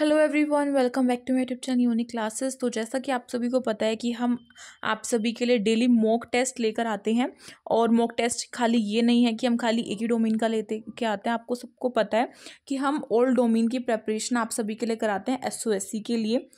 Hello everyone welcome back to my tube channel unique classes तो जैसा कि आप सभी को पता है कि हम आप सभी के लिए डेली मॉक टेस्ट लेकर आते हैं और मॉक टेस्ट खाली ये नहीं है कि हम खाली एक ही डोमेन का लेते के आते हैं आपको सबको पता है कि हम ओल्ड डोमेन की प्रेपरेशन आप सभी के लिए कराते हैं एस के लिए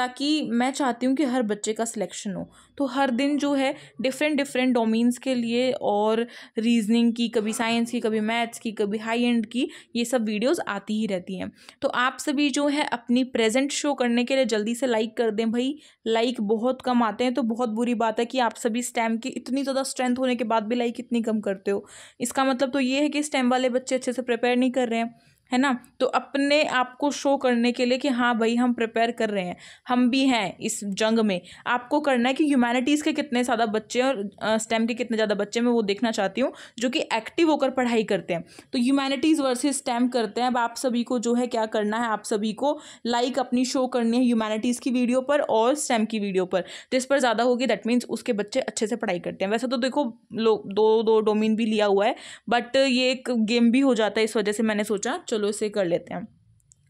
ताकि मैं चाहती हूँ कि हर बच्चे का सिलेक्शन हो तो हर दिन जो है डिफरेंट डिफरेंट डोमेन्स के लिए और रीजनिंग की कभी साइंस की कभी मैथ्स की कभी हाई एंड की ये सब वीडियोस आती ही रहती हैं तो आप सभी जो है अपनी प्रेजेंट शो करने के लिए जल्दी से लाइक कर दें भाई लाइक बहुत कम आते हैं तो बहुत बुरी बात है कि आप सभी स्टैम की इतनी ज़्यादा स्ट्रेंथ होने के बाद भी लाइक इतनी कम करते हो इसका मतलब तो ये है कि स्टैम वाले बच्चे अच्छे से प्रिपेयर नहीं कर रहे हैं है ना तो अपने आप को शो करने के लिए कि हाँ भाई हम प्रिपेयर कर रहे हैं हम भी हैं इस जंग में आपको करना है कि ह्यूमैनिटीज़ के कितने ज़्यादा बच्चे और स्टेम के कितने ज़्यादा बच्चे मैं वो देखना चाहती हूँ जो कि एक्टिव होकर पढ़ाई करते हैं तो ह्यूमैनिटीज़ वर्सेज स्टेम करते हैं अब आप सभी को जो है क्या करना है आप सभी को लाइक अपनी शो करनी है ह्यूमैनिटीज़ की वीडियो पर और स्टेम की वीडियो पर तो इस पर ज़्यादा होगी दैट मीन्स उसके बच्चे अच्छे से पढ़ाई करते हैं वैसे तो देखो लोग दो दो डोमिन भी लिया हुआ है बट ये एक गेम भी हो जाता है इस वजह से मैंने सोचा चलो चलो इसे कर लेते हैं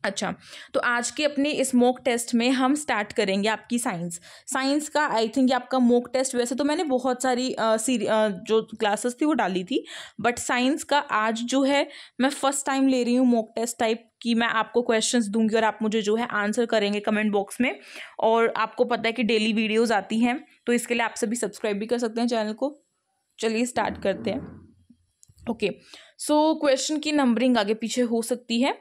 अच्छा तो आज के अपने इस मॉक टेस्ट में हम स्टार्ट करेंगे आपकी साइंस साइंस का आई थिंक आपका मोक टेस्ट वैसे तो मैंने बहुत सारी आ, सीरी आ, जो क्लासेस थी वो डाली थी बट साइंस का आज जो है मैं फर्स्ट टाइम ले रही हूँ मोक टेस्ट टाइप कि मैं आपको क्वेश्चंस दूंगी और आप मुझे जो है आंसर करेंगे कमेंट बॉक्स में और आपको पता है कि डेली वीडियोज़ आती हैं तो इसके लिए आप सभी सब्सक्राइब भी कर सकते हैं चैनल को चलिए स्टार्ट करते हैं ओके सो क्वेश्चन की नंबरिंग आगे पीछे हो सकती है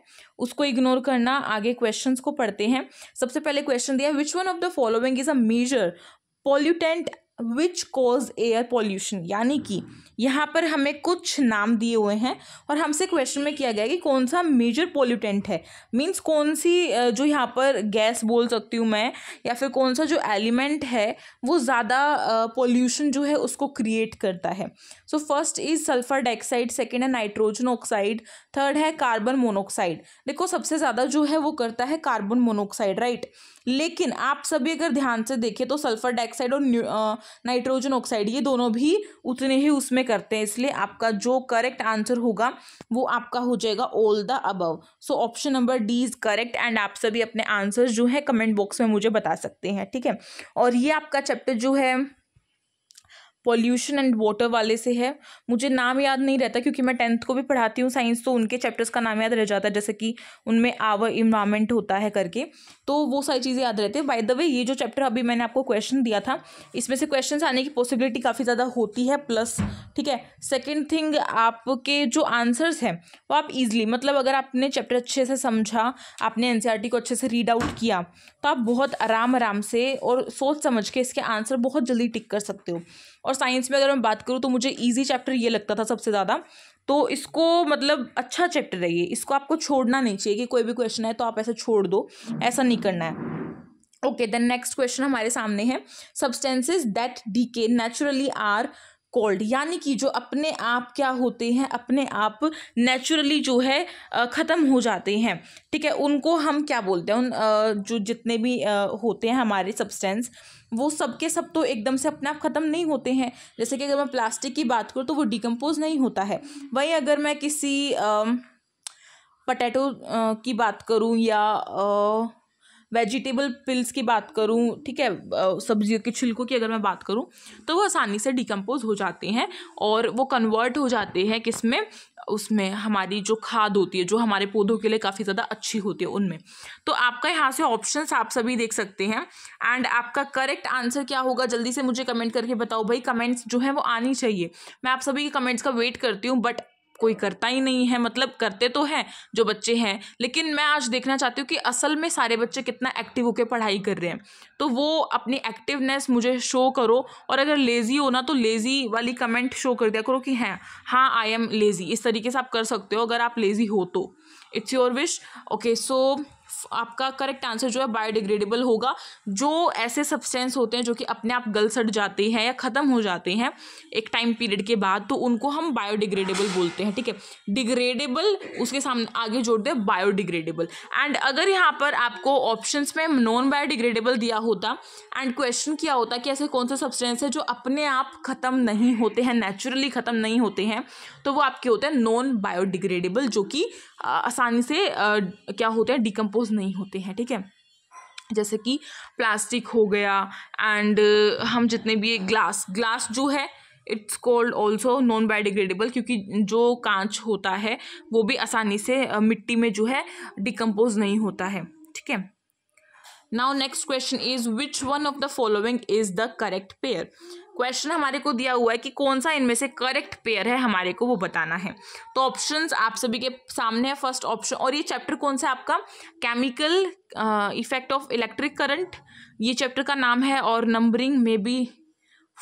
उसको इग्नोर करना आगे क्वेश्चंस को पढ़ते हैं सबसे पहले क्वेश्चन दिया which one of the following is a major pollutant which cause air pollution यानी कि यहाँ पर हमें कुछ नाम दिए हुए हैं और हमसे क्वेश्चन में किया गया कि कौन सा मेजर पॉल्यूटेंट है मीन्स कौन सी जो यहाँ पर गैस बोल सकती हूँ मैं या फिर कौन सा जो एलिमेंट है वो ज़्यादा पॉल्यूशन जो है उसको क्रिएट करता है so first is sulphur dioxide second है नाइट्रोजन ऑक्साइड थर्ड है कार्बन मोनोक्साइड देखो सबसे ज़्यादा जो है वो करता है कार्बन मोनोक्साइड राइट लेकिन आप सभी अगर ध्यान से देखें तो सल्फर डाइऑक्साइड और नाइट्रोजन ऑक्साइड ये दोनों भी उतने ही उसमें करते हैं इसलिए आपका जो करेक्ट आंसर होगा वो आपका हो जाएगा all the above so option number D is correct and आप सभी अपने आंसर जो है कमेंट बॉक्स में मुझे बता सकते हैं ठीक है और ये आपका चैप्टर जो है पॉल्यूशन एंड वाटर वाले से है मुझे नाम याद नहीं रहता क्योंकि मैं टेंथ को भी पढ़ाती हूँ साइंस तो उनके चैप्टर्स का नाम याद रह जाता है जैसे कि उनमें आवर इन्वायरमेंट होता है करके तो वो सारी चीज़ें याद रहती है बाय द वे ये जो चैप्टर अभी मैंने आपको क्वेश्चन दिया था इसमें से क्वेश्चन आने की पॉसिबिलिटी काफ़ी ज़्यादा होती है प्लस ठीक है सेकेंड थिंग आपके जो आंसर्स हैं वो आप ईजिली मतलब अगर आपने चैप्टर अच्छे से समझा आपने एन e को अच्छे से रीड आउट किया तो आप बहुत आराम आराम से और सोच समझ के इसके आंसर बहुत जल्दी टिक कर सकते हो और साइंस में अगर मैं बात करूँ तो मुझे ईजी चैप्टर ये लगता था सबसे ज़्यादा तो इसको मतलब अच्छा चैप्टर है ये इसको आपको छोड़ना नहीं चाहिए कि कोई भी क्वेश्चन है तो आप ऐसा छोड़ दो ऐसा नहीं करना है ओके देन नेक्स्ट क्वेश्चन हमारे सामने है substances that decay naturally are called यानी कि जो अपने आप क्या होते हैं अपने आप नेचुरली जो है ख़त्म हो जाते हैं ठीक है उनको हम क्या बोलते हैं उन जो जितने भी होते हैं हमारे सब्सटेंस वो सब के सब तो एकदम से अपने आप ख़त्म नहीं होते हैं जैसे कि अगर मैं प्लास्टिक की बात करूँ तो वो डिकम्पोज नहीं होता है वही अगर मैं किसी पटैटो की बात करूँ या वेजिटेबल पिल्स की बात करूँ ठीक है सब्जियों के छिलकों की अगर मैं बात करूँ तो वो आसानी से डिकम्पोज हो जाते हैं और वो कन्वर्ट हो जाते हैं किस में उसमें हमारी जो खाद होती है जो हमारे पौधों के लिए काफ़ी ज़्यादा अच्छी होती है उनमें तो आपका यहाँ से ऑप्शंस आप सभी देख सकते हैं एंड आपका करेक्ट आंसर क्या होगा जल्दी से मुझे कमेंट करके बताओ भाई कमेंट्स जो है वो आनी चाहिए मैं आप सभी के कमेंट्स का वेट करती हूँ बट कोई करता ही नहीं है मतलब करते तो हैं जो बच्चे हैं लेकिन मैं आज देखना चाहती हूँ कि असल में सारे बच्चे कितना एक्टिव होकर पढ़ाई कर रहे हैं तो वो अपनी एक्टिवनेस मुझे शो करो और अगर लेज़ी हो ना तो लेज़ी वाली कमेंट शो कर दिया करो कि हैं हाँ आई एम लेज़ी इस तरीके से आप कर सकते हो अगर आप लेज़ी हो तो it's your wish okay so आपका करेक्ट आंसर जो है बायोडिग्रेडेबल होगा जो ऐसे सब्सटेंस होते हैं जो कि अपने आप गल सड़ जाते हैं या ख़त्म हो जाते हैं एक टाइम पीरियड के बाद तो उनको हम बायोडिग्रेडेबल बोलते हैं ठीक है डिग्रेडेबल उसके सामने आगे जोड़ दें बायोडिग्रेडेबल एंड अगर यहाँ पर आपको ऑप्शन में नॉन बायोडिग्रेडेबल दिया होता एंड क्वेश्चन किया होता कि ऐसे कौन से सब्सटेंस है जो अपने आप ख़त्म नहीं होते हैं नेचुरली ख़त्म नहीं होते हैं तो वो आपके होते हैं नॉन बायोडिग्रेडेबल जो कि आसानी से आ, क्या होते हैं डिकम्पोज डिकम्पोज नहीं होते हैं ठीक है जैसे कि प्लास्टिक हो गया एंड uh, हम जितने भी ग्लास ग्लास जो है it's called also non biodegradable क्योंकि जो कांच होता है वो भी आसानी से मिट्टी में जो है डिकम्पोज नहीं होता है ठीक है now next question is which one of the following is the correct pair question हमारे को दिया हुआ है कि कौन सा इनमें से करेक्ट पेयर है हमारे को वो बताना है तो ऑप्शन आप सभी के सामने है फर्स्ट ऑप्शन और ये चैप्टर कौन सा आपका chemical effect of electric current ये चैप्टर का नाम है और नंबरिंग मे बी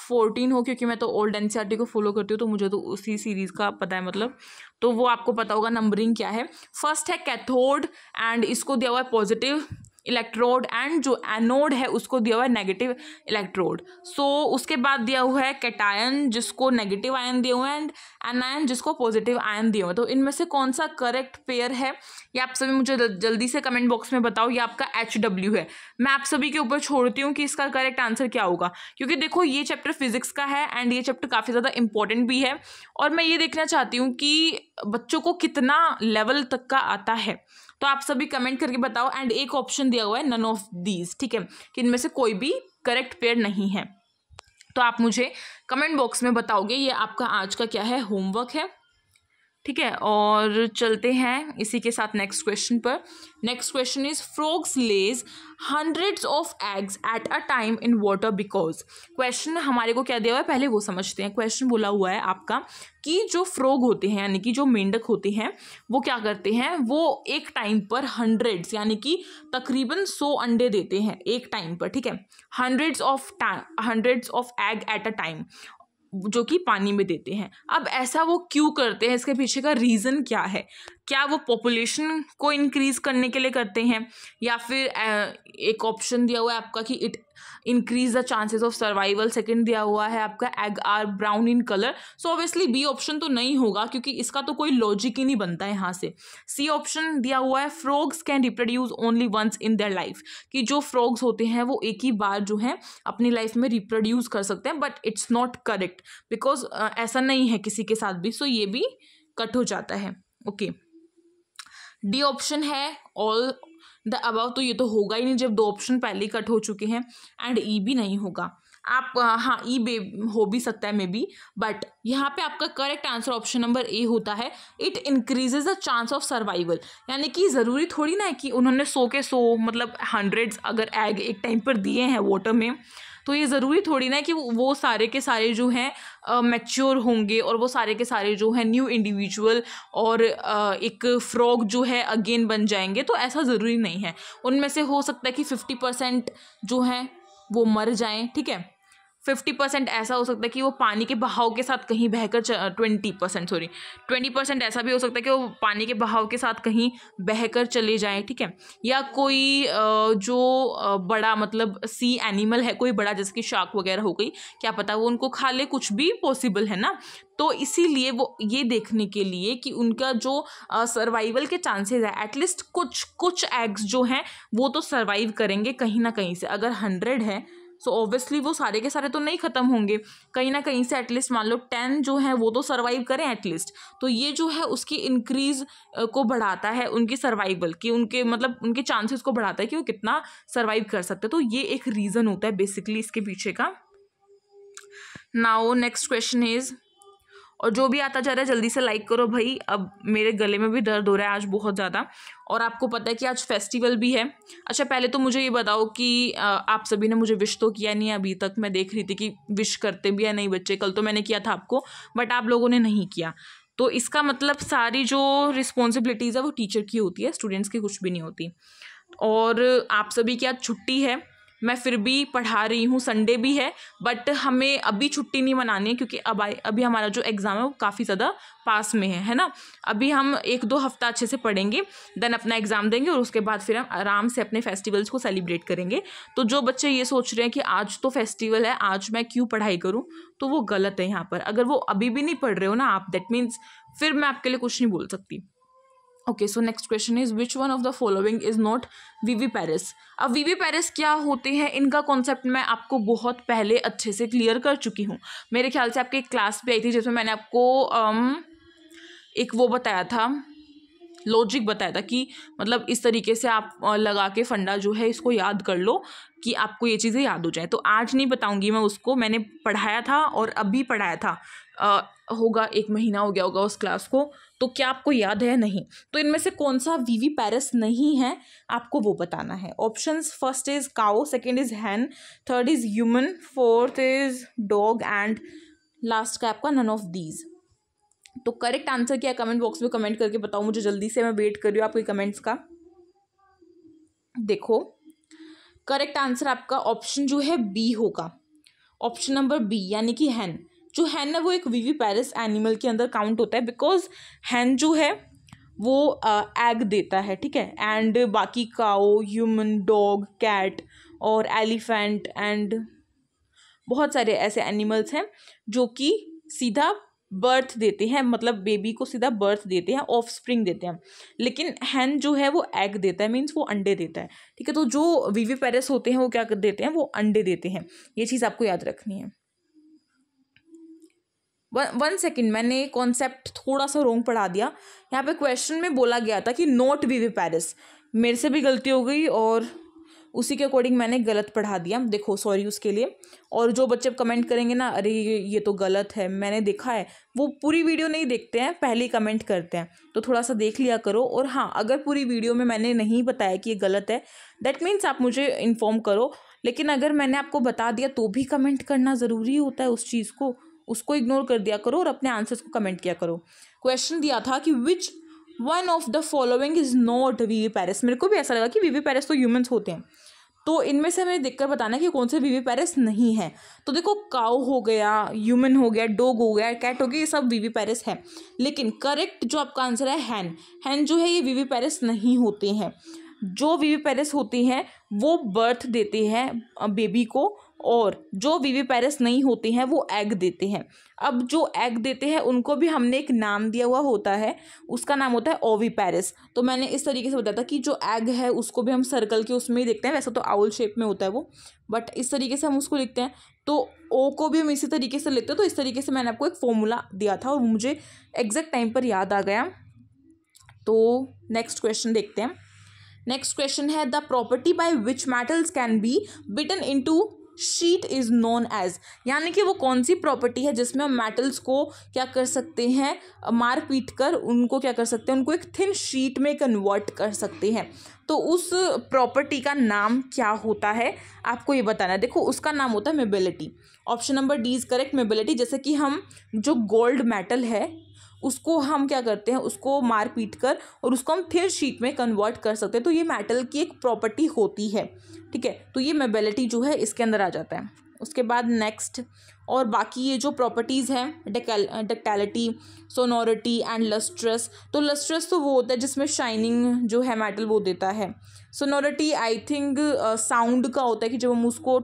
फोर्टीन हो क्योंकि मैं तो ओल्ड एन e को फॉलो करती हूँ तो मुझे तो उसी सीरीज़ का पता है मतलब तो वो आपको पता होगा नंबरिंग क्या है फर्स्ट है कैथोड एंड इसको दिया हुआ है पॉजिटिव इलेक्ट्रोड एंड जो एनोड है उसको दिया हुआ है नेगेटिव इलेक्ट्रोड सो उसके बाद दिया हुआ है कैटायन जिसको नेगेटिव आयन दिए हुए एंड एनायन जिसको पॉजिटिव आयन दिए हुए तो इनमें से कौन सा करेक्ट पेयर है ये आप सभी मुझे जल्दी से कमेंट बॉक्स में बताओ ये आपका एच डब्ल्यू है मैं आप सभी के ऊपर छोड़ती हूँ कि इसका करेक्ट आंसर क्या होगा क्योंकि देखो ये चैप्टर फिजिक्स का है एंड ये चैप्टर काफ़ी ज़्यादा इंपॉर्टेंट भी है और मैं ये देखना चाहती हूँ कि बच्चों को कितना लेवल तक का आता है तो आप सभी कमेंट करके बताओ एंड एक ऑप्शन दिया हुआ है नन ऑफ दीज ठीक है कि इनमें से कोई भी करेक्ट पेयर नहीं है तो आप मुझे कमेंट बॉक्स में बताओगे ये आपका आज का क्या है होमवर्क है ठीक है और चलते हैं इसी के साथ नेक्स्ट क्वेश्चन पर next question is frogs lays hundreds of eggs at a time in water because question हमारे को क्या दिया हुआ है पहले वो समझते हैं क्वेश्चन बोला हुआ है आपका कि जो फ्रॉग होते हैं यानी कि जो मेंढक होते हैं वो क्या करते हैं वो एक टाइम पर हंड्रेड्स यानी कि तकरीबन सौ अंडे देते हैं एक टाइम पर ठीक है hundreds of time hundreds of egg at a time जो कि पानी में देते हैं अब ऐसा वो क्यों करते हैं इसके पीछे का रीज़न क्या है क्या वो पॉपुलेशन को इंक्रीज़ करने के लिए करते हैं या फिर एक ऑप्शन दिया हुआ है आपका कि it increase the chances of survival second दिया हुआ है आपका egg are brown in colour so obviously B option तो नहीं होगा क्योंकि इसका तो कोई लॉजिक ही नहीं बनता है यहाँ से सी ऑप्शन दिया हुआ है frogs can reproduce only once in their life कि जो फ्रॉग्स होते हैं वो एक ही बार जो है अपनी लाइफ में रिप्रोड्यूस कर सकते हैं but it's not correct because ऐसा नहीं है किसी के साथ भी सो so ये भी कट हो जाता है ओके okay. डी ऑप्शन है ऑल द अबाउ तो ये तो होगा ही नहीं जब दो ऑप्शन पहले ही कट हो चुके हैं एंड ई भी नहीं होगा आप हाँ ई बे हो भी सकता है मे बी बट यहाँ पे आपका correct answer option number A होता है it increases the chance of survival यानी कि ज़रूरी थोड़ी ना है कि उन्होंने सौ के सौ मतलब हंड्रेड्स अगर एग एक टाइम पर दिए हैं वाटर में तो ये ज़रूरी थोड़ी ना कि वो सारे के सारे जो हैं मैच्योर होंगे और वो सारे के सारे जो हैं न्यू इंडिविजुअल और एक फ्रॉग जो है अगेन बन जाएंगे तो ऐसा ज़रूरी नहीं है उनमें से हो सकता है कि फिफ्टी परसेंट जो हैं वो मर जाएँ ठीक है फिफ्टी परसेंट ऐसा हो सकता है कि वो पानी के बहाव के साथ कहीं बहकर twenty percent sorry twenty percent ऐसा भी हो सकता है कि वो पानी के बहाव के साथ कहीं बहकर चले जाए ठीक है या कोई जो बड़ा मतलब सी एनिमल है कोई बड़ा जैसे कि शार्क वगैरह हो गई क्या पता वो उनको खा ले कुछ भी पॉसिबल है ना तो इसीलिए वो ये देखने के लिए कि उनका जो सर्वाइवल के चांसेस है एटलीस्ट कुछ कुछ एग्स जो हैं वो तो सर्वाइव करेंगे कहीं ना कहीं से अगर हंड्रेड है सो so ऑब्वियसली वो सारे के सारे तो नहीं ख़त्म होंगे कहीं ना कहीं से एटलीस्ट मान लो टेन जो है वो तो सर्वाइव करें एटलीस्ट तो ये जो है उसकी इंक्रीज को बढ़ाता है उनकी सर्वाइवल की उनके मतलब उनके चांसेस को बढ़ाता है कि वो कितना सर्वाइव कर सकते तो ये एक रीज़न होता है बेसिकली इसके पीछे का नाओ नेक्स्ट क्वेश्चन इज़ और जो भी आता जा रहा है जल्दी से लाइक करो भाई अब मेरे गले में भी दर्द हो रहा है आज बहुत ज़्यादा और आपको पता है कि आज फेस्टिवल भी है अच्छा पहले तो मुझे ये बताओ कि आप सभी ने मुझे विश तो किया नहीं अभी तक मैं देख रही थी कि विश करते भी या नहीं बच्चे कल तो मैंने किया था आपको बट आप लोगों ने नहीं किया तो इसका मतलब सारी जो रिस्पॉन्सिबिलिटीज़ है वो टीचर की होती है स्टूडेंट्स की कुछ भी नहीं होती और आप सभी की आज छुट्टी है मैं फिर भी पढ़ा रही हूँ संडे भी है बट हमें अभी छुट्टी नहीं मनानी है क्योंकि अब अभी हमारा जो एग्ज़ाम है वो काफ़ी ज़्यादा पास में है है ना अभी हम एक दो हफ्ता अच्छे से पढ़ेंगे देन अपना एग्ज़ाम देंगे और उसके बाद फिर हम आराम से अपने फेस्टिवल्स को सेलिब्रेट करेंगे तो जो बच्चे ये सोच रहे हैं कि आज तो फेस्टिवल है आज मैं क्यों पढ़ाई करूँ तो वो गलत है यहाँ पर अगर वो अभी भी नहीं पढ़ रहे हो ना आप दैट मीन्स फिर मैं आपके लिए कुछ नहीं बोल सकती okay so next question is which one of the following is not viviparous अब वीवी पैरिस क्या होते हैं इनका कॉन्सेप्ट मैं आपको बहुत पहले अच्छे से क्लियर कर चुकी हूँ मेरे ख्याल से आपकी एक क्लास भी आई थी जिसमें मैंने आपको um, एक वो बताया था लॉजिक बताया था कि मतलब इस तरीके से आप लगा के फंडा जो है इसको याद कर लो कि आपको ये चीज़ें याद हो जाए तो आज नहीं बताऊंगी मैं उसको मैंने पढ़ाया था और अभी पढ़ाया था आ, होगा एक महीना हो गया होगा उस क्लास को तो क्या आपको याद है नहीं तो इनमें से कौन सा वी वी पैरस नहीं है आपको वो बताना है options first is cow second is hen third is human fourth is dog and last का आपका नन ऑफ दीज तो करेक्ट आंसर क्या है कमेंट बॉक्स में कमेंट करके बताओ मुझे जल्दी से मैं वेट कर रही हूँ आपके कमेंट्स का देखो करेक्ट आंसर आपका ऑप्शन जो है बी होगा ऑप्शन नंबर बी यानी कि हैन जो हैन है वो एक वीवी पैरस एनिमल के अंदर काउंट होता है बिकॉज हैन जो है वो एग देता है ठीक है एंड बाकी काओ ह्यूमन डॉग कैट और एलिफेंट एंड बहुत सारे ऐसे एनिमल्स हैं जो कि सीधा बर्थ देते हैं मतलब बेबी को सीधा बर्थ देते हैं ऑफ स्प्रिंग देते हैं लेकिन हैन जो है वो एग देता है मीन्स वो अंडे देता है ठीक है तो जो वीवी पेरेस होते हैं वो क्या देते हैं वो अंडे देते हैं ये चीज़ आपको याद रखनी है वन सेकेंड मैंने कॉन्सेप्ट थोड़ा सा रोंग पढ़ा दिया यहाँ पे क्वेश्चन में बोला गया था कि नोट वीवी पेरेस मेरे से भी गलती हो गई और उसी के अकॉर्डिंग मैंने गलत पढ़ा दिया देखो सॉरी उसके लिए और जो बच्चे कमेंट करेंगे ना अरे ये तो गलत है मैंने देखा है वो पूरी वीडियो नहीं देखते हैं पहले ही कमेंट करते हैं तो थोड़ा सा देख लिया करो और हाँ अगर पूरी वीडियो में मैंने नहीं बताया कि ये गलत है दैट मीन्स आप मुझे इन्फॉर्म करो लेकिन अगर मैंने आपको बता दिया तो भी कमेंट करना ज़रूरी होता है उस चीज़ को उसको इग्नोर कर दिया करो और अपने आंसर्स को कमेंट किया करो क्वेश्चन दिया था कि which one of the following is not viviparous मेरे को भी ऐसा लगा कि वी वी पैरिस तो ह्यूमन्स होते हैं तो इनमें से हमें देखकर बताना कि कौन से वी वी पैरिस नहीं है तो देखो काउ हो गया ह्यूमन हो गया डोग हो गया कैट हो गया ये सब वी वी पैरिस है लेकिन करेक्ट जो आपका आंसर है हैन हैन जो है ये वी वी पैरिस नहीं होते हैं जो वी वी पैरिस होती हैं वो बर्थ देते हैं बेबी को और जो वीवी पैरस नहीं होते हैं वो एग देते हैं अब जो एग देते हैं उनको भी हमने एक नाम दिया हुआ होता है उसका नाम होता है ओवी पैरस तो मैंने इस तरीके से बताया था कि जो एग है उसको भी हम सर्कल के उसमें ही देखते हैं वैसे तो आउल शेप में होता है वो बट इस तरीके से हम उसको लिखते हैं तो ओ को भी हम इसी तरीके से लिखते हैं तो इस तरीके से मैंने आपको एक फॉर्मूला दिया था और मुझे एग्जैक्ट टाइम पर याद आ गया तो नेक्स्ट क्वेश्चन देखते हैं नेक्स्ट क्वेश्चन है the property by which metals can be beaten into sheet is known as यानी कि वो कौन सी प्रॉपर्टी है जिसमें हम मेटल्स को क्या कर सकते हैं मार पीट कर उनको क्या कर सकते हैं उनको एक थिन शीट में कन्वर्ट कर सकते हैं तो उस प्रॉपर्टी का नाम क्या होता है आपको ये बताना है देखो उसका नाम होता है malleability option number D is correct malleability जैसे कि हम जो गोल्ड मेटल है उसको हम क्या करते हैं उसको मार पीट कर और उसको हम फिर शीट में कन्वर्ट कर सकते हैं तो ये मेटल की एक प्रॉपर्टी होती है ठीक है तो ये मेबेलिटी जो है इसके अंदर आ जाता है उसके बाद नेक्स्ट और बाकी ये जो प्रॉपर्टीज़ हैं डक्टैलिटी सोनोरिटी एंड लस्ट्रस तो लस्ट्रस तो वो होता है जिसमें शाइनिंग जो है मेटल वो देता है सोनोरिटी आई थिंक साउंड का होता है कि जब हम उसको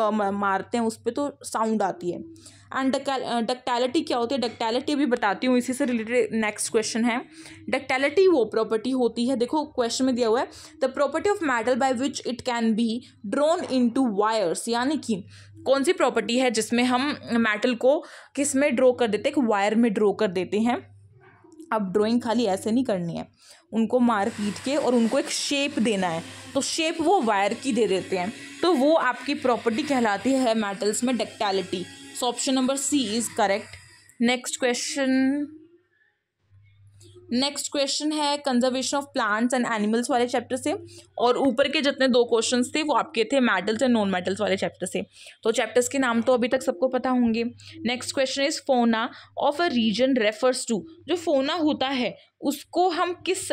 मारते हैं उस पर तो साउंड आती है एंड डक्टैलिटी क्या होती है डक्टैलिटी भी बताती हूँ इसी से रिलेटेड नेक्स्ट क्वेश्चन है डक्टैलिटी वो प्रॉपर्टी होती है देखो क्वेश्चन में दिया हुआ है the property of metal by which it can be drawn into wires यानी कि कौन सी प्रॉपर्टी है जिसमें हम मेटल को किस में ड्रॉ कर देते हैं वायर में ड्रॉ कर देते हैं अब ड्रॉइंग खाली ऐसे नहीं करनी है उनको मार पीट के और उनको एक शेप देना है तो शेप वो वायर की दे देते हैं तो वो आपकी प्रॉपर्टी कहलाती है मेटल्स में ductility so option number C is correct next question next question है conservation of plants and animals वाले चैप्टर से और ऊपर के जितने दो क्वेश्चन थे वो आपके थे मेटल्स एंड नॉन मेटल्स वाले चैप्टर से तो चैप्टर्स के नाम तो अभी तक सबको पता होंगे next question is fauna of a region refers to जो फोना होता है उसको हम किस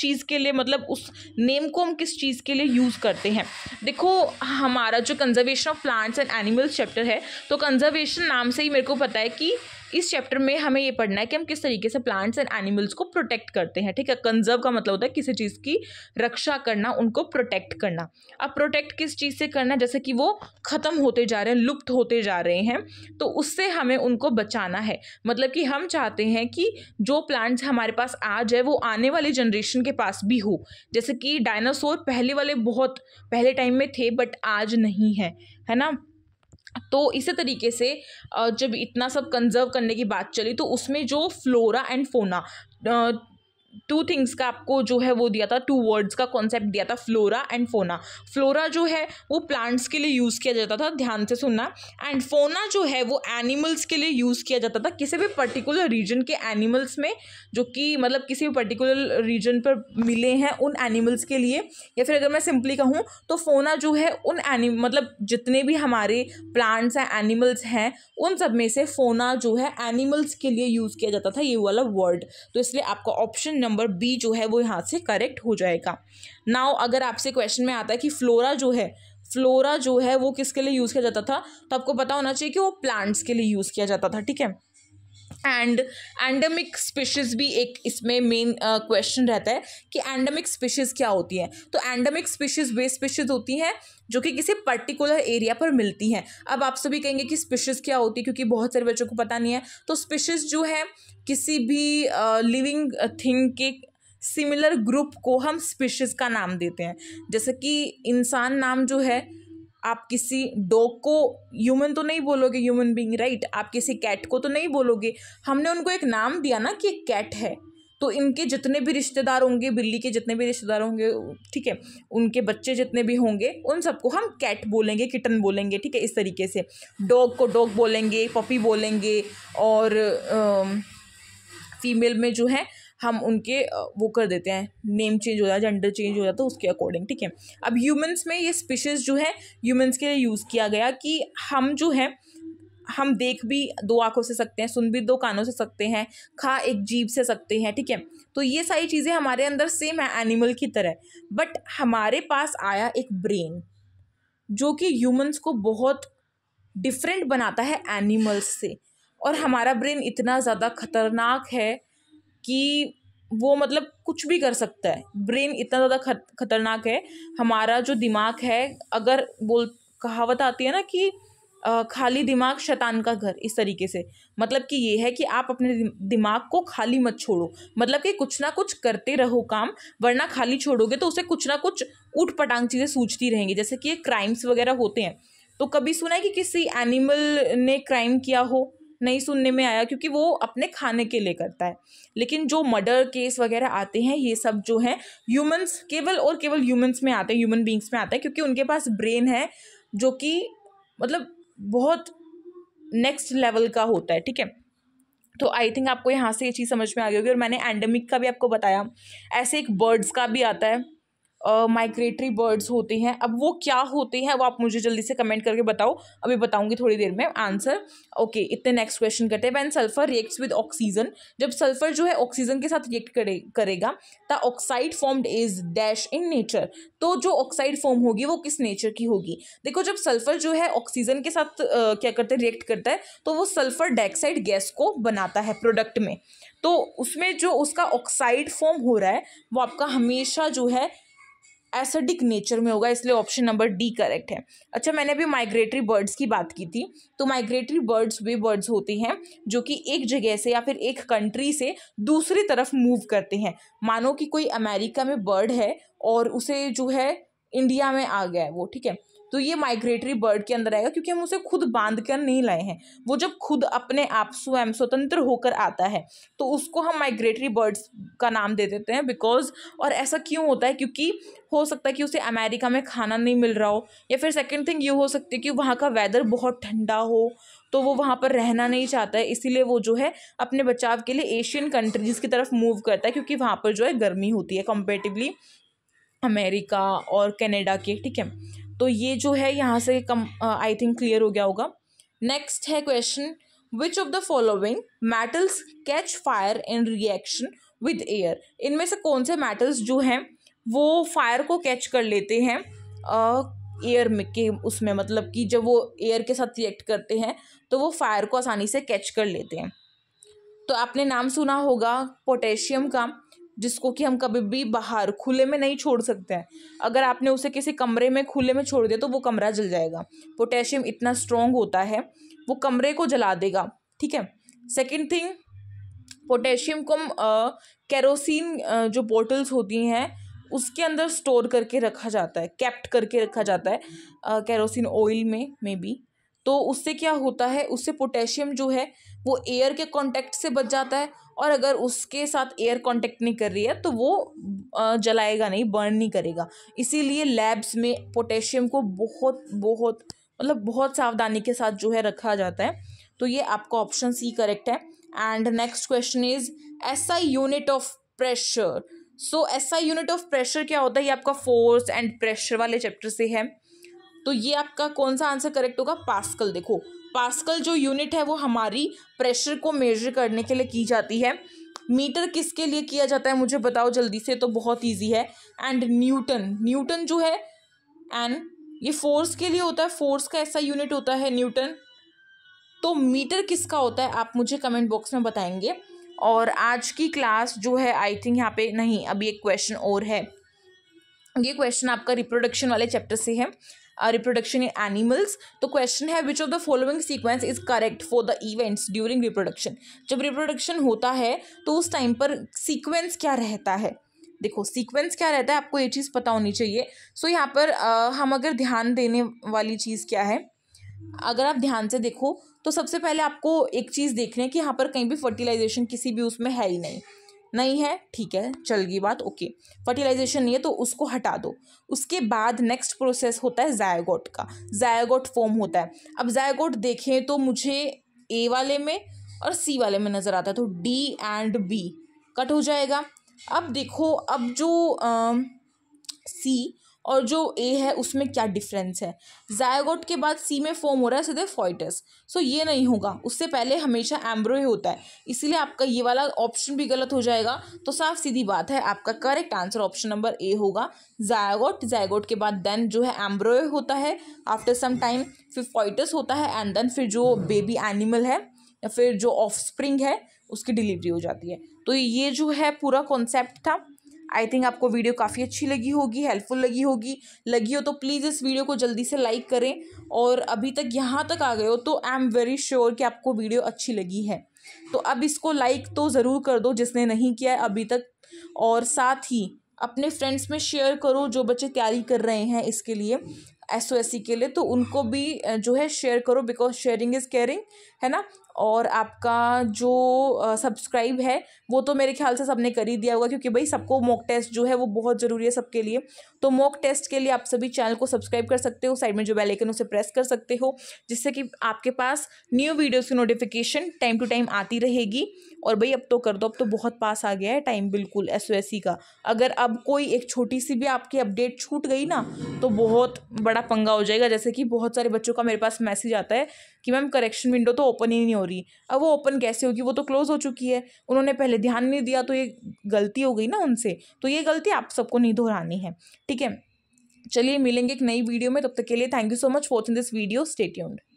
चीज़ के लिए मतलब उस नेम को हम किस चीज़ के लिए यूज़ करते हैं देखो हमारा जो conservation of plants and animals chapter है तो कंजर्वेशन नाम से ही मेरे को पता है कि इस चैप्टर में हमें ये पढ़ना है कि हम किस तरीके से प्लांट्स एंड एनिमल्स को प्रोटेक्ट करते हैं ठीक है कंजर्व का मतलब होता है किसी चीज़ की रक्षा करना उनको प्रोटेक्ट करना अब प्रोटेक्ट किस चीज़ से करना जैसे कि वो ख़त्म होते जा रहे हैं लुप्त होते जा रहे हैं तो उससे हमें उनको बचाना है मतलब कि हम चाहते हैं कि जो प्लांट्स हमारे पास आज है वो आने वाली जनरेशन के पास भी हो जैसे कि डायनासोर पहले वाले बहुत पहले टाइम में थे बट आज नहीं है है ना तो इसी तरीके से जब इतना सब कंजर्व करने की बात चली तो उसमें जो flora and fauna two things का आपको जो है वो दिया था टू वर्ड्स का कॉन्सेप्ट दिया था फ्लोरा एंड फोना फ्लोरा जो है वो प्लांट्स के लिए यूज़ किया जाता था ध्यान से सुनना एंड फोना जो है वो एनिमल्स के लिए यूज़ किया जाता था किसी भी पर्टिकुलर रीजन के एनिमल्स में जो कि मतलब किसी भी पर्टिकुलर रीजन पर मिले हैं उन एनिमल्स के लिए या फिर अगर मैं सिंपली कहूँ तो फोना जो है उन एनिम मतलब जितने भी हमारे प्लांट्स हैं एनिमल्स हैं उन सब में से फोना जो है एनिमल्स के लिए यूज़ किया जाता था ये वाला वर्ड तो इसलिए आपका ऑप्शन नंबर बी जो है वो यहाँ से करेक्ट हो जाएगा नाउ अगर आपसे क्वेश्चन में आता है कि फ्लोरा जो है फ्लोरा जो है वो किसके लिए यूज़ किया जाता था तो आपको पता होना चाहिए कि वो प्लांट्स के लिए यूज़ किया जाता था ठीक है एंड एंडमिक स्पीशीज़ भी एक इसमें मेन क्वेश्चन uh, रहता है कि एंडमिक स्पीशीज़ क्या होती हैं तो एंडमिक स्पीशीज़ वे स्पीशीज़ होती हैं जो कि किसी पर्टिकुलर एरिया पर मिलती हैं अब आप सभी कहेंगे कि स्पीशीज़ क्या होती है क्योंकि बहुत सारे बच्चों को पता नहीं है तो स्पीशीज़ जो है किसी भी लिविंग uh, थिंग के सिमिलर ग्रुप को हम स्पीशीज़ का नाम देते हैं जैसे कि इंसान नाम जो है आप किसी डॉग को ह्यूमन तो नहीं बोलोगे ह्यूमन बींग राइट आप किसी कैट को तो नहीं बोलोगे हमने उनको एक नाम दिया ना कि एक कैट है तो इनके जितने भी रिश्तेदार होंगे बिल्ली के जितने भी रिश्तेदार होंगे ठीक है उनके बच्चे जितने भी होंगे उन सबको हम कैट बोलेंगे किटन बोलेंगे ठीक है इस तरीके से डॉग को डॉग बोलेंगे पपी बोलेंगे और आ, फीमेल में जो है हम उनके वो कर देते हैं नेम चेंज हो जाए जेंडर चेंज हो जाए तो उसके अकॉर्डिंग ठीक है अब ह्यूमंस में ये स्पीशीज़ जो है ह्यूमंस के लिए यूज़ किया गया कि हम जो है हम देख भी दो आंखों से सकते हैं सुन भी दो कानों से सकते हैं खा एक जीभ से सकते हैं ठीक है तो ये सारी चीज़ें हमारे अंदर सेम है एनिमल की तरह बट हमारे पास आया एक ब्रेन जो कि ह्यूमंस को बहुत डिफरेंट बनाता है एनिमल्स से और हमारा ब्रेन इतना ज़्यादा खतरनाक है कि वो मतलब कुछ भी कर सकता है ब्रेन इतना ज़्यादा खत, खतरनाक है हमारा जो दिमाग है अगर बोल कहावत आती है ना कि खाली दिमाग शैतान का घर इस तरीके से मतलब कि ये है कि आप अपने दिमाग को खाली मत छोड़ो मतलब कि कुछ ना कुछ करते रहो काम वरना खाली छोड़ोगे तो उसे कुछ ना कुछ ऊट पटांग चीज़ें सूझती रहेंगी जैसे कि ये क्राइम्स वगैरह होते हैं तो कभी सुना है कि किसी एनिमल ने क्राइम किया हो नहीं सुनने में आया क्योंकि वो अपने खाने के लिए करता है लेकिन जो मर्डर केस वगैरह आते हैं ये सब जो हैं ह्यूमंस केवल और केवल ह्यूमंस में आते हैं ह्यूमन बींग्स में आते हैं क्योंकि उनके पास ब्रेन है जो कि मतलब बहुत नेक्स्ट लेवल का होता है ठीक है तो आई थिंक आपको यहाँ से ये चीज़ समझ में आ गई होगी और मैंने एंडेमिक का भी आपको बताया ऐसे एक बर्ड्स का भी आता है माइग्रेटरी बर्ड्स होते हैं अब वो क्या होते हैं वो आप मुझे जल्दी से कमेंट करके बताओ अभी बताऊंगी थोड़ी देर में आंसर ओके okay, इतने नेक्स्ट क्वेश्चन करते हैं when sulphur reacts with oxygen जब सल्फर जो है ऑक्सीजन के साथ रिएक्ट करे, करेगा the oxide formed is dash in nature तो जो ऑक्साइड फॉर्म होगी वो किस नेचर की होगी देखो जब सल्फर जो है ऑक्सीजन के साथ आ, क्या करते हैं रिएक्ट करता है तो वो सल्फर डाइऑक्साइड गैस को बनाता है प्रोडक्ट में तो उसमें जो उसका ऑक्साइड फॉर्म हो रहा है वो आपका हमेशा जो है एसिडिक नेचर में होगा इसलिए ऑप्शन नंबर डी करेक्ट है अच्छा मैंने अभी माइग्रेटरी बर्ड्स की बात की थी तो माइग्रेटरी बर्ड्स वे बर्ड्स होते हैं जो कि एक जगह से या फिर एक कंट्री से दूसरी तरफ मूव करते हैं मानो कि कोई अमेरिका में बर्ड है और उसे जो है इंडिया में आ गया है वो ठीक है तो ये माइग्रेटरी बर्ड के अंदर आएगा क्योंकि हम उसे खुद बांध कर नहीं लाए हैं वो जब खुद अपने आप स्वयं स्वतंत्र होकर आता है तो उसको हम माइग्रेटरी बर्ड्स का नाम दे देते हैं बिकॉज और ऐसा क्यों होता है क्योंकि हो सकता है कि उसे अमेरिका में खाना नहीं मिल रहा हो या फिर सेकेंड थिंग ये हो सकती है कि वहाँ का वेदर बहुत ठंडा हो तो वो वहाँ पर रहना नहीं चाहता है इसीलिए वो जो है अपने बचाव के लिए एशियन कंट्रीज़ की तरफ मूव करता है क्योंकि वहाँ पर जो है गर्मी होती है कंपेटिवली अमेरिका और कनाडा के ठीक है तो ये जो है यहाँ से कम आई थिंक क्लियर हो गया होगा नेक्स्ट है question which of the following metals catch fire in reaction with air इनमें से कौन से मेटल्स जो हैं वो फायर को कैच कर लेते हैं एयर में के उसमें मतलब कि जब वो एयर के साथ रिएक्ट करते हैं तो वो फायर को आसानी से कैच कर लेते हैं तो आपने नाम सुना होगा पोटेशियम का जिसको कि हम कभी भी बाहर खुले में नहीं छोड़ सकते हैं अगर आपने उसे किसी कमरे में खुले में छोड़ दिया तो वो कमरा जल जाएगा पोटेशियम इतना स्ट्रॉन्ग होता है वो कमरे को जला देगा ठीक है सेकेंड थिंग पोटेशियम को हम कैरोसिन जो बॉटल्स होती हैं उसके अंदर स्टोर करके रखा जाता है कैप्ट करके रखा जाता है कैरोसिन ऑयल में मे बी तो उससे क्या होता है उससे पोटेशियम जो है वो एयर के कॉन्टेक्ट से बच जाता है और अगर उसके साथ एयर कांटेक्ट नहीं कर रही है तो वो जलाएगा नहीं बर्न नहीं करेगा इसीलिए लैब्स में पोटेशियम को बहुत बहुत मतलब बहुत सावधानी के साथ जो है रखा जाता है तो ये आपका ऑप्शन सी करेक्ट है and next question is S unit of pressure so S I unit of pressure क्या होता है ये आपका फोर्स एंड प्रेशर वाले चैप्टर से है तो ये आपका कौन सा आंसर करेक्ट होगा पास्कल देखो पास्कल जो यूनिट है वो हमारी प्रेशर को मेजर करने के लिए की जाती है मीटर किसके लिए किया जाता है मुझे बताओ जल्दी से तो बहुत ईजी है एंड न्यूटन न्यूटन जो है एंड ये फोर्स के लिए होता है फोर्स का ऐसा यूनिट होता है न्यूटन तो मीटर किसका होता है आप मुझे कमेंट बॉक्स में बताएंगे और आज की क्लास जो है आई थिंक यहाँ पे नहीं अभी एक क्वेश्चन और है ये क्वेश्चन आपका रिप्रोडक्शन वाले चैप्टर से है रिप्रोडक्शन इन एनिमल्स तो क्वेश्चन है which of the following sequence is correct for the events during reproduction जब रिप्रोडक्शन होता है तो उस टाइम पर सीक्वेंस क्या रहता है देखो सीक्वेंस क्या रहता है आपको ये चीज़ पता होनी चाहिए सो so, यहाँ पर आ, uh, हम अगर ध्यान देने वाली चीज़ क्या है अगर आप ध्यान से देखो तो सबसे पहले आपको एक चीज़ देखने है कि यहाँ पर कहीं भी फर्टिलाइजेशन किसी भी उसमें है ही नहीं नहीं है ठीक है चल गई बात ओके फर्टिलाइजेशन नहीं है तो उसको हटा दो उसके बाद नेक्स्ट प्रोसेस होता है जायगोट का जायगोट फॉर्म होता है अब जायगोट देखें तो मुझे ए वाले में और सी वाले में नज़र आता है तो डी एंड बी कट हो जाएगा अब देखो अब जो सी सी और जो ए है उसमें क्या डिफरेंस है जायगोट के बाद सी में फॉर्म हो रहा है सीधे फॉइटस सो ये नहीं होगा उससे पहले हमेशा एम्ब्रो ही होता है इसीलिए आपका ये वाला ऑप्शन भी गलत हो जाएगा तो साफ सीधी बात है आपका correct answer option number A होगा जायगोट जायगोट के बाद देन जो है एम्ब्रो होता है आफ्टर सम टाइम फिर फॉइटस होता है एंड देन फिर जो बेबी एनिमल है या फिर जो ऑफ है उसकी डिलीवरी हो जाती है तो ये जो है पूरा कॉन्सेप्ट था आई थिंक आपको वीडियो काफ़ी अच्छी लगी होगी हेल्पफुल लगी होगी लगी हो तो प्लीज़ इस वीडियो को जल्दी से लाइक करें और अभी तक यहाँ तक आ गए हो तो आई एम वेरी श्योर कि आपको वीडियो अच्छी लगी है तो अब इसको लाइक तो ज़रूर कर दो जिसने नहीं किया है अभी तक और साथ ही अपने फ्रेंड्स में शेयर करो जो बच्चे तैयारी कर रहे हैं इसके लिए एस ओ एस सी के लिए तो उनको भी जो है शेयर करो बिकॉज शेयरिंग इज़ केयरिंग है ना और आपका जो सब्सक्राइब है वो तो मेरे ख्याल से सबने कर ही दिया होगा क्योंकि भाई सबको मॉक टेस्ट जो है वो बहुत ज़रूरी है सबके लिए तो मॉक टेस्ट के लिए आप सभी चैनल को सब्सक्राइब कर सकते हो साइड में जो बेल आइकन उसे प्रेस कर सकते हो जिससे कि आपके पास न्यू वीडियोज़ की नोटिफिकेशन टाइम टू टाइम आती रहेगी और भाई अब तो कर दो अब तो बहुत पास आ गया है टाइम बिल्कुल एस ओ एस सी का अगर अब कोई एक छोटी सी भी आपकी अपडेट छूट गई ना तो बहुत बड़ा पंगा हो जाएगा जैसे कि बहुत सारे बच्चों का मेरे पास मैसेज आता है कि मैम करेक्शन विंडो तो ओपन ही नहीं हो हो रही अब वो ओपन कैसे होगी वो तो क्लोज़ हो चुकी है उन्होंने पहले ध्यान नहीं दिया तो ये गलती हो गई ना उनसे तो ये गलती आप सबको नहीं दोहरानी है ठीक है चलिए मिलेंगे एक नई वीडियो में तब तक के लिए thank you so much watching this video stay tuned